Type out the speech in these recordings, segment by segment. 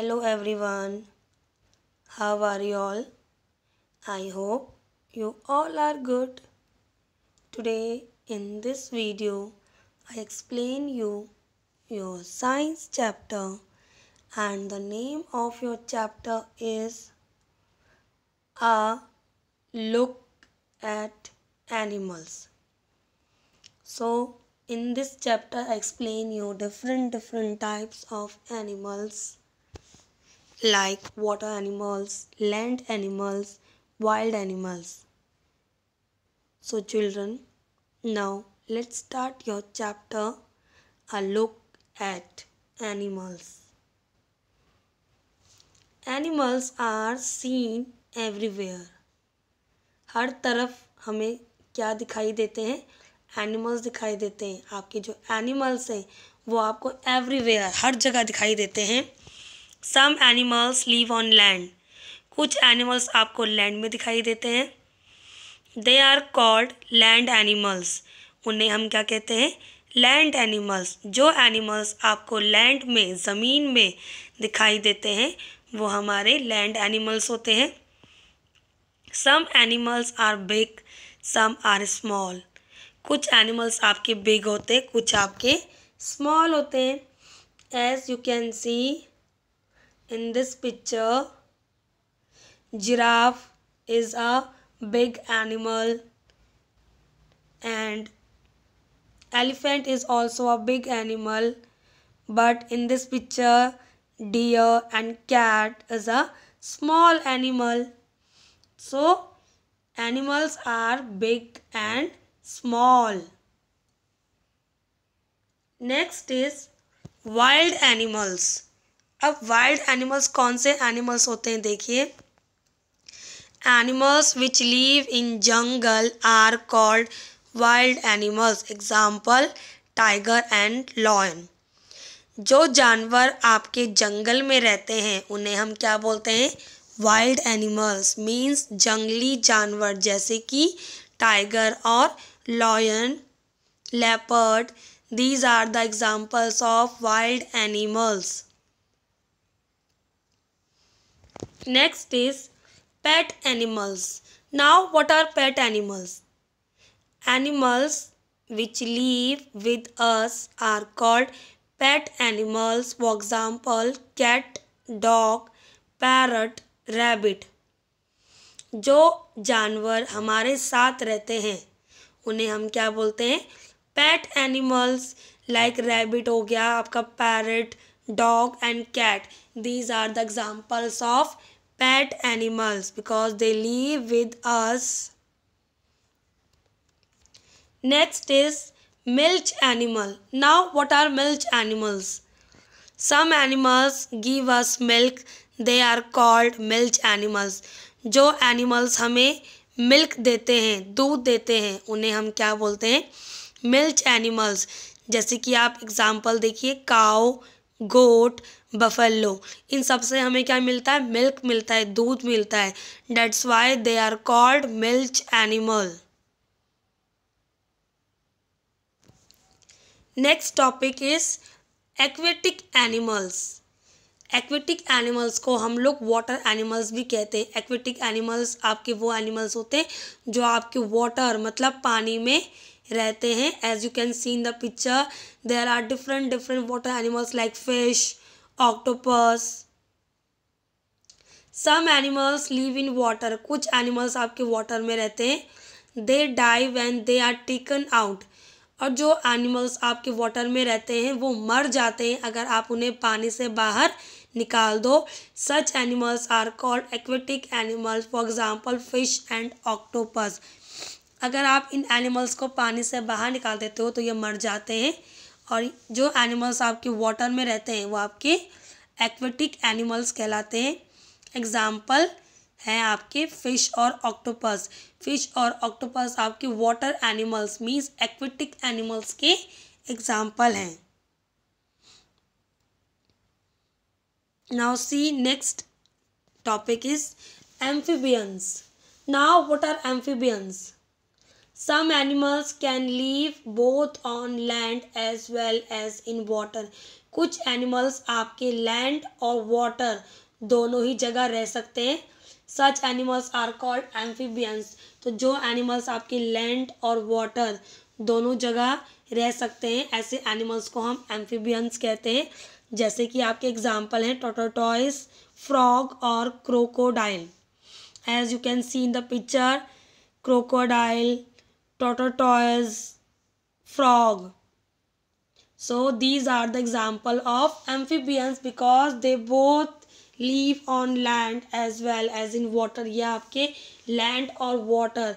Hello everyone. How are you all? I hope you all are good. Today in this video I explain you your science chapter and the name of your chapter is A Look at Animals. So in this chapter I explain you different different types of animals like water animals, land animals, wild animals. So, children, now let's start your chapter A Look at Animals. Animals are seen everywhere. हर तरफ हमें क्या दिखाई देते हैं animals दिखाई देते हैं आपके जो एनिमल्स हैं वो आपको एवरीवेयर हर जगह दिखाई देते हैं some animals live on land कुछ एनिमल्स आपको लैंड में दिखाई देते हैं they are called land animals उन्हें हम क्या कहते हैं लैंड एनिमल्स जो एनिमल्स आपको लैंड में ज़मीन में दिखाई देते हैं वो हमारे लैंड एनिमल्स होते हैं some animals are big some are small कुछ एनिमल्स आपके बिग होते हैं कुछ आपके स्मॉल होते हैं as you can see In this picture, giraffe is a big animal and elephant is also a big animal but in this picture deer and cat is a small animal so animals are big and small next is wild animals अब wild animals कौन से animals होते हैं देखिए animals which live in jungle are called wild animals example tiger and lion जो जानवर आपके जंगल में रहते हैं उन्हें हम क्या बोलते हैं वाइल्ड एनिमल्स मीन्स जंगली जानवर जैसे कि टाइगर और lion leopard these are the examples of wild animals Next is pet animals. Now what are pet animals? Animals which live with us are called pet animals for example cat, dog, parrot, rabbit. जो जानवर हमारे साथ रहते हैं उन्हें हम क्या बोलते हैं पेट एनिमल्स लाइक रैबिट हो गया आपका parrot dog and cat these are the examples of pet animals because they live with us next is milch animal now what are milch animals some animals give us milk they are called milch animals जो animals हमें milk देते हैं दूध देते हैं उन्हें हम क्या बोलते हैं मिल्च एनिमल्स जैसे कि आप एग्ज़ाम्पल देखिए काओ गोट बफेलो इन सब से हमें क्या मिलता है मिल्क मिलता है दूध मिलता है that's why they are called milch animal next topic is aquatic animals aquatic animals को हम लोग वाटर एनिमल्स भी कहते हैं एक्वेटिक एनिमल्स आपके वो एनिमल्स होते हैं जो आपके वाटर मतलब पानी में रहते हैं as you can see in the picture there are different different water animals like fish octopus some animals live in water कुछ एनिमल्स आपके वाटर में रहते हैं they die when they are taken out और जो एनिमल्स आपके water में रहते हैं वो मर जाते हैं अगर आप उन्हें पानी से बाहर निकाल दो such animals are called aquatic animals for example fish and octopus अगर आप इन एनिमल्स को पानी से बाहर निकाल देते हो तो ये मर जाते हैं और जो एनिमल्स आपके वाटर में रहते हैं वो आपके एक्वेटिक एनिमल्स कहलाते हैं एग्ज़ाम्पल हैं आपके फ़िश और ऑक्टोपस फ़िश और ऑक्टोपस आपके water animals means aquatic animals के एग्ज़ाम्पल हैं now see next topic is amphibians now what are amphibians some animals can live both on land as well as in water कुछ animals आपके land और water दोनों ही जगह रह सकते हैं such animals are called amphibians तो जो एनिमल्स आपके लैंड और वाटर दोनों जगह रह सकते हैं ऐसे एनिमल्स को हम एम्फीबियंस कहते हैं जैसे कि आपके एग्जाम्पल हैं टोटोटॉयस फ्रॉग और crocodile as you can see in the picture crocodile tortoise, frog. So these are the example of amphibians because they both live on land as well as in water या आपके land और water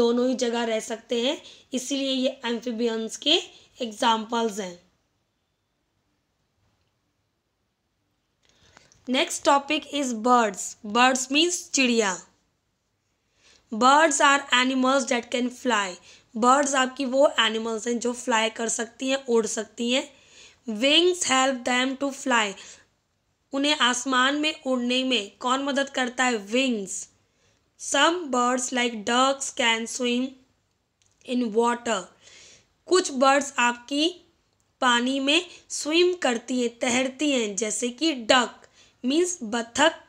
दोनों ही जगह रह सकते हैं इसीलिए ये amphibians के examples हैं next topic is birds birds means चिड़िया birds are animals that can fly birds आपकी वो एनिमल्स हैं जो फ्लाई कर सकती हैं उड़ सकती हैं wings help them to fly उन्हें आसमान में उड़ने में कौन मदद करता है wings some birds like ducks can swim in water कुछ बर्ड्स आपकी पानी में स्विम करती हैं तैरती हैं जैसे कि डक मीन्स बथक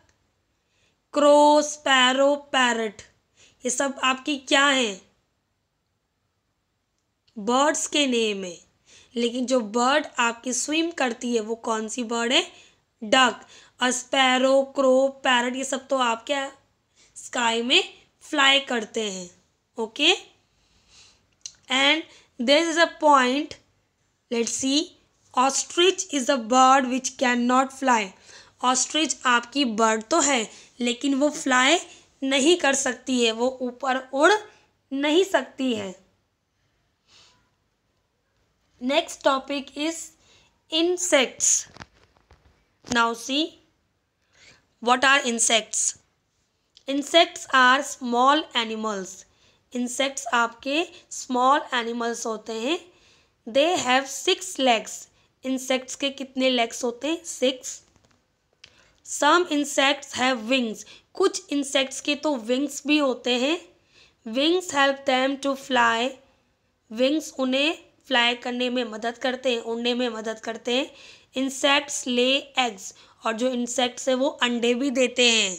क्रोस पैरो पैरट ये सब आपकी क्या हैं बर्ड्स के नेम है लेकिन जो बर्ड आपकी स्विम करती है वो कौन सी बर्ड है डक और स्पैरो क्रो पैरट ये सब तो आप क्या स्काई में फ्लाई करते हैं okay and there is a point let see ostrich is a bird which can not fly ostrich आपकी बर्ड तो है लेकिन वो फ्लाई नहीं कर सकती है वो ऊपर उड़ नहीं सकती है next topic is insects now see what are insects insects are small animals insects आपके स्मॉल एनिमल्स होते हैं they have six legs insects के कितने लेग्स होते हैं six some insects have wings कुछ इंसेक्ट्स के तो विंग्स भी होते हैं wings help them to fly wings उन्हें फ्लाई करने में मदद करते हैं उड़ने में मदद करते हैं इंसेक्ट्स ले एग्स और जो इंसेक्ट्स है वो अंडे भी देते हैं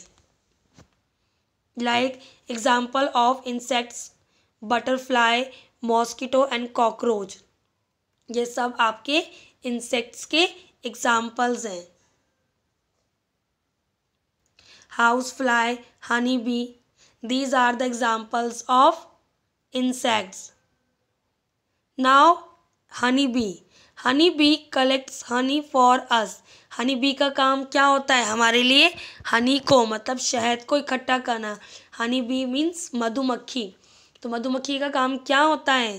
like example of insects butterfly mosquito and cockroach ये सब आपके इंसेक्ट्स के एग्जाम्पल्स हैं house fly honey bee these are the examples of insects now honey bee honey bee collects honey for us honey bee का काम क्या होता है हमारे लिए हनी को मतलब शहद को इकट्ठा करना हनी बी मीन्स मधुमक्खी तो मधुमक्खी का काम क्या होता है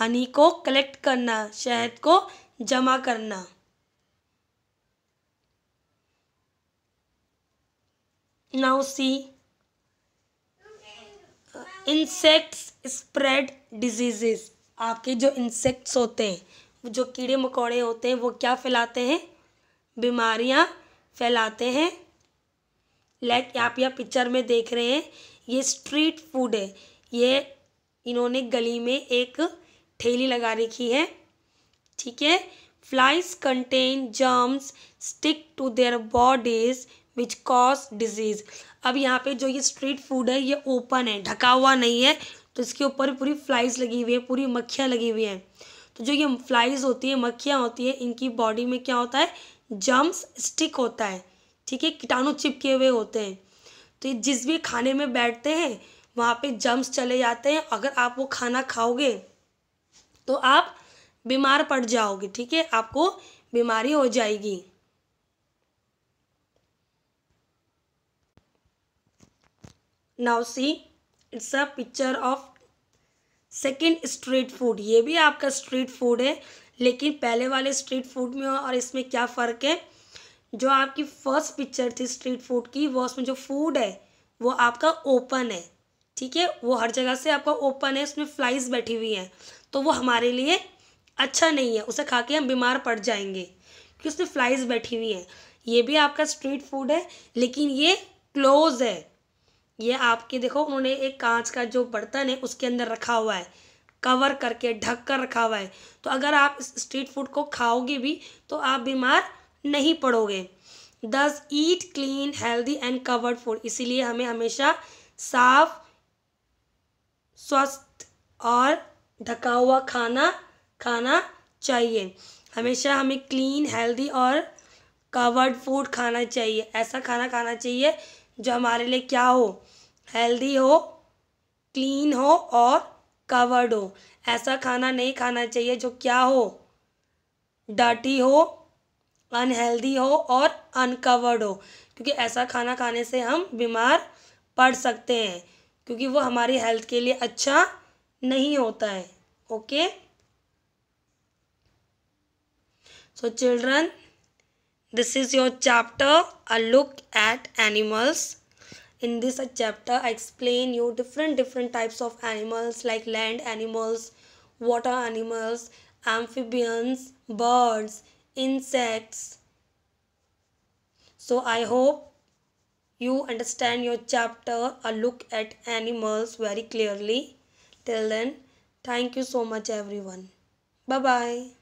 हनी को कलेक्ट करना शहद को जमा करना now see insects spread diseases आपके जो इंसेक्ट्स होते हैं जो कीड़े मकोड़े होते हैं वो क्या फैलाते हैं बीमारियां फैलाते हैं लाइक आप यह पिक्चर में देख रहे हैं ये स्ट्रीट फूड है ये इन्होंने गली में एक ठेली लगा रखी है ठीक है Flies contain germs stick to their bodies which cause disease अब यहाँ पे जो ये स्ट्रीट फूड है ये ओपन है ढका हुआ नहीं है तो इसके ऊपर पूरी फ्लाइज लगी हुई है पूरी मक्खियाँ लगी हुई हैं तो जो ये फ्लाइज होती है मक्खियाँ होती है इनकी बॉडी में क्या होता है जम्स स्टिक होता है ठीक है कीटाणु चिपके हुए होते हैं तो ये जिस भी खाने में बैठते हैं वहाँ पे जम्स चले जाते हैं अगर आप वो खाना खाओगे तो आप बीमार पड़ जाओगे ठीक है आपको बीमारी हो जाएगी now see it's a picture of second street food ये भी आपका स्ट्रीट फूड है लेकिन पहले वाले स्ट्रीट फूड में और इसमें क्या फ़र्क है जो आपकी फर्स्ट पिक्चर थी स्ट्रीट फूड की वो उसमें जो फूड है वो आपका ओपन है ठीक है वो हर जगह से आपका ओपन है उसमें फ्लाइज बैठी हुई हैं तो वो हमारे लिए अच्छा नहीं है उसे खा के हम बीमार पड़ जाएंगे कि उसमें फ्लाइज बैठी हुई हैं ये भी आपका स्ट्रीट फूड है लेकिन ये क्लोज है ये आपके देखो उन्होंने एक कांच का जो बर्तन है उसके अंदर रखा हुआ है कवर करके ढक कर रखा हुआ है तो अगर आप इस स्ट्रीट फूड को खाओगे भी तो आप बीमार नहीं पड़ोगे thus eat clean healthy and covered food इसीलिए हमें हमेशा साफ स्वस्थ और ढका हुआ खाना खाना चाहिए हमेशा हमें क्लीन हेल्दी और कवर्ड फूड खाना चाहिए ऐसा खाना खाना चाहिए जो हमारे लिए क्या हो हेल्दी हो क्लीन हो और कवर्ड हो ऐसा खाना नहीं खाना चाहिए जो क्या हो डर्टी हो अनहेल्दी हो और अनकवर्ड हो क्योंकि ऐसा खाना खाने से हम बीमार पड़ सकते हैं क्योंकि वो हमारी हेल्थ के लिए अच्छा नहीं होता है okay So children, this is your chapter, A Look at Animals. In this chapter, I explain you different different types of animals like land animals, water animals, amphibians, birds, insects. So I hope you understand your chapter, A Look at Animals very clearly. Till then, thank you so much everyone. Bye-bye.